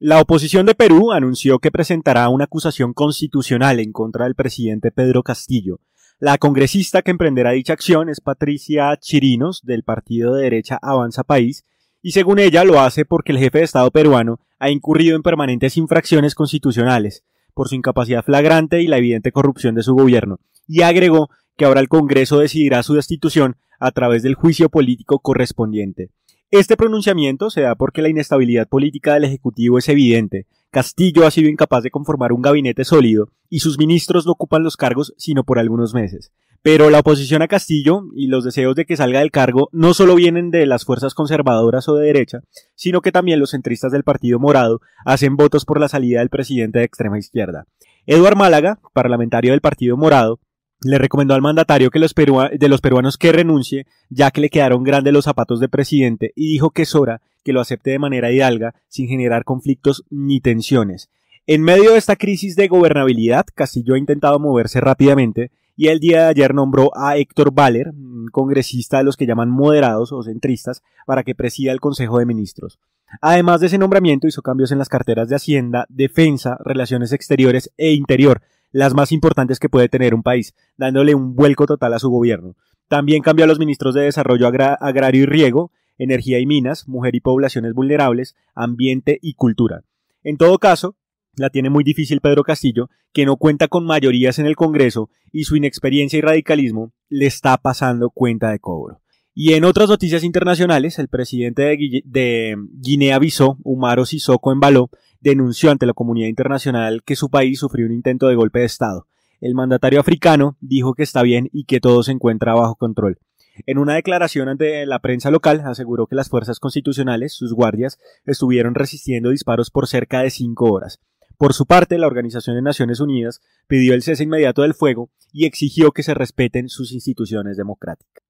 La oposición de Perú anunció que presentará una acusación constitucional en contra del presidente Pedro Castillo. La congresista que emprenderá dicha acción es Patricia Chirinos, del partido de derecha Avanza País, y según ella lo hace porque el jefe de Estado peruano ha incurrido en permanentes infracciones constitucionales por su incapacidad flagrante y la evidente corrupción de su gobierno, y agregó que ahora el Congreso decidirá su destitución a través del juicio político correspondiente. Este pronunciamiento se da porque la inestabilidad política del Ejecutivo es evidente. Castillo ha sido incapaz de conformar un gabinete sólido y sus ministros no ocupan los cargos sino por algunos meses. Pero la oposición a Castillo y los deseos de que salga del cargo no solo vienen de las fuerzas conservadoras o de derecha, sino que también los centristas del Partido Morado hacen votos por la salida del presidente de extrema izquierda. Eduard Málaga, parlamentario del Partido Morado, le recomendó al mandatario que los de los peruanos que renuncie, ya que le quedaron grandes los zapatos de presidente, y dijo que es hora que lo acepte de manera hidalga, sin generar conflictos ni tensiones. En medio de esta crisis de gobernabilidad, Castillo ha intentado moverse rápidamente, y el día de ayer nombró a Héctor Valer, congresista de los que llaman moderados o centristas, para que presida el Consejo de Ministros. Además de ese nombramiento, hizo cambios en las carteras de Hacienda, Defensa, Relaciones Exteriores e Interior, las más importantes que puede tener un país, dándole un vuelco total a su gobierno. También cambió a los ministros de Desarrollo Agrario y Riego, Energía y Minas, Mujer y Poblaciones Vulnerables, Ambiente y Cultura. En todo caso, la tiene muy difícil Pedro Castillo, que no cuenta con mayorías en el Congreso y su inexperiencia y radicalismo le está pasando cuenta de cobro. Y en otras noticias internacionales, el presidente de, Guinea-Bissau, Umaro Sissoko Baló, denunció ante la comunidad internacional que su país sufrió un intento de golpe de Estado. El mandatario africano dijo que está bien y que todo se encuentra bajo control. En una declaración ante la prensa local, aseguró que las fuerzas constitucionales, sus guardias, estuvieron resistiendo disparos por cerca de cinco horas. Por su parte, la Organización de Naciones Unidas pidió el cese inmediato del fuego y exigió que se respeten sus instituciones democráticas.